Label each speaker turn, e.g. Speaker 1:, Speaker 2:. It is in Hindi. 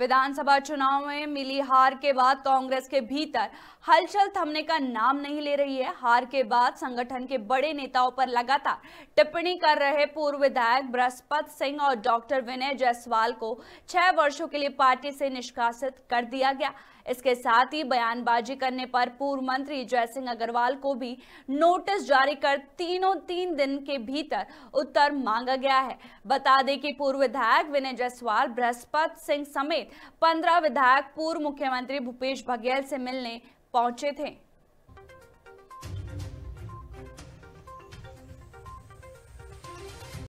Speaker 1: विधानसभा चुनाव में मिली हार के बाद कांग्रेस के भीतर हलचल थमने का नाम नहीं ले रही है हार के बाद संगठन के बड़े नेताओं पर लगातार टिप्पणी कर रहे पूर्व विधायक बृहस्पत सिंह और डॉक्टर विनय जायसवाल को छह वर्षों के लिए पार्टी से निष्कासित कर दिया गया इसके साथ ही बयानबाजी करने पर पूर्व मंत्री जय सिंह अग्रवाल को भी नोटिस जारी कर तीनों तीन दिन के भीतर उत्तर मांगा गया है बता दें कि पूर्व विधायक विनय जायसवाल बृहस्पत सिंह समेत समेत पंद्रह विधायक पूर्व मुख्यमंत्री भूपेश बघेल से मिलने पहुंचे थे